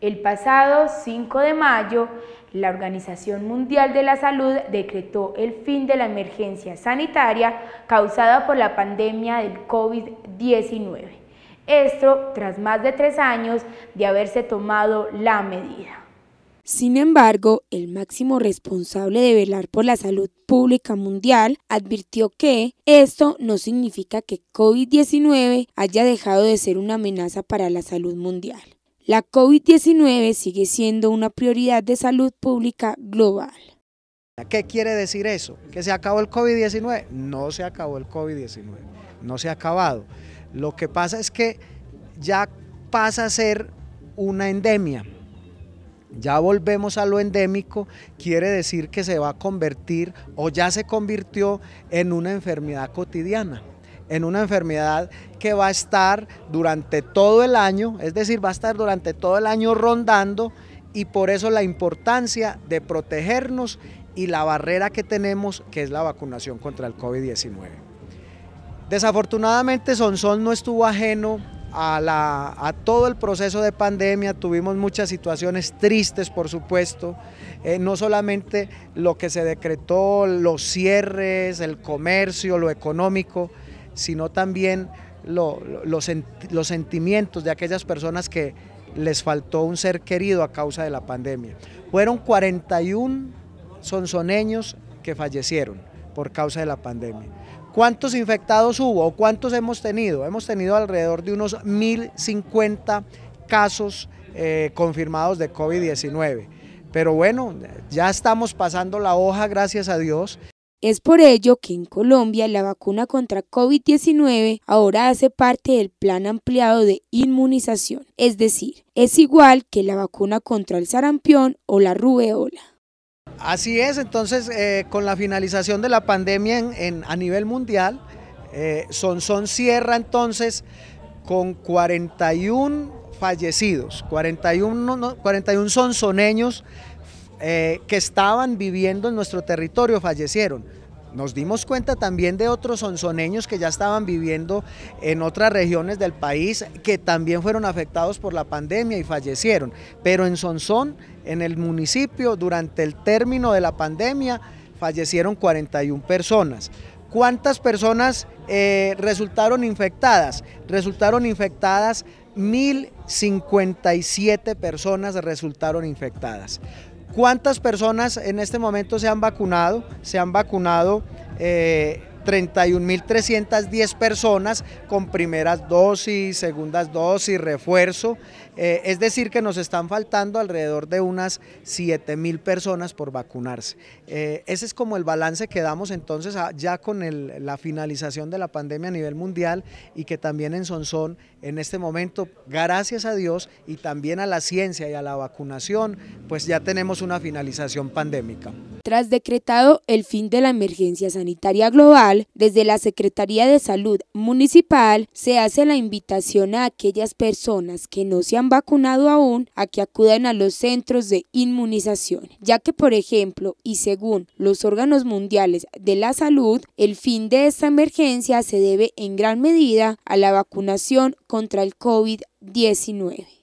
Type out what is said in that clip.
El pasado 5 de mayo, la Organización Mundial de la Salud decretó el fin de la emergencia sanitaria causada por la pandemia del COVID-19. Esto tras más de tres años de haberse tomado la medida. Sin embargo, el máximo responsable de velar por la salud pública mundial advirtió que esto no significa que COVID-19 haya dejado de ser una amenaza para la salud mundial. La COVID-19 sigue siendo una prioridad de salud pública global. ¿Qué quiere decir eso? ¿Que se acabó el COVID-19? No se acabó el COVID-19, no se ha acabado. Lo que pasa es que ya pasa a ser una endemia. Ya volvemos a lo endémico, quiere decir que se va a convertir o ya se convirtió en una enfermedad cotidiana en una enfermedad que va a estar durante todo el año, es decir, va a estar durante todo el año rondando y por eso la importancia de protegernos y la barrera que tenemos que es la vacunación contra el COVID-19. Desafortunadamente Sonson no estuvo ajeno a, todo el proceso de pandemia, tuvimos muchas situaciones tristes, por supuesto, eh, no solamente lo que se decretó, los cierres, el comercio, lo económico, sino también los, sentimientos de aquellas personas que les faltó un ser querido a causa de la pandemia. Fueron 41 sonsoneños que fallecieron por causa de la pandemia. ¿Cuántos infectados hubo o cuántos hemos tenido? Hemos tenido alrededor de unos 1.050 casos eh, confirmados de COVID-19. Pero bueno, ya estamos pasando la hoja, gracias a Dios. Es por ello que en Colombia la vacuna contra COVID-19 ahora hace parte del plan ampliado de inmunización, es decir, es igual que la vacuna contra el sarampión o la rubeola. Así es, entonces eh, con la finalización de la pandemia en, a nivel mundial, eh, cierra entonces con 41 fallecidos, 41, 41 sonsoneños eh, que estaban viviendo en nuestro territorio fallecieron. Nos dimos cuenta también de otros sonzoneños que ya estaban viviendo en otras regiones del país que también fueron afectados por la pandemia y fallecieron. Pero en Sonsón, en el municipio, durante el término de la pandemia, fallecieron 41 personas. ¿Cuántas personas eh, resultaron infectadas? Resultaron infectadas 1.057 personas resultaron infectadas. ¿Cuántas personas en este momento se han vacunado? Se han vacunado eh, 31.310 personas con primeras dosis, segundas dosis, refuerzo. Eh, es decir, que nos están faltando alrededor de unas 7.000 personas por vacunarse. Eh, ese es como el balance que damos entonces ya con la finalización de la pandemia a nivel mundial y que también en Sonsón en este momento, gracias a Dios y también a la ciencia y a la vacunación, pues ya tenemos una finalización pandémica. Tras decretado el fin de la emergencia sanitaria global, desde la Secretaría de Salud Municipal se hace la invitación a aquellas personas que no se han vacunado aún a que acudan a los centros de inmunización, ya que por ejemplo y según los órganos mundiales de la salud, el fin de esta emergencia se debe en gran medida a la vacunación contra el COVID-19.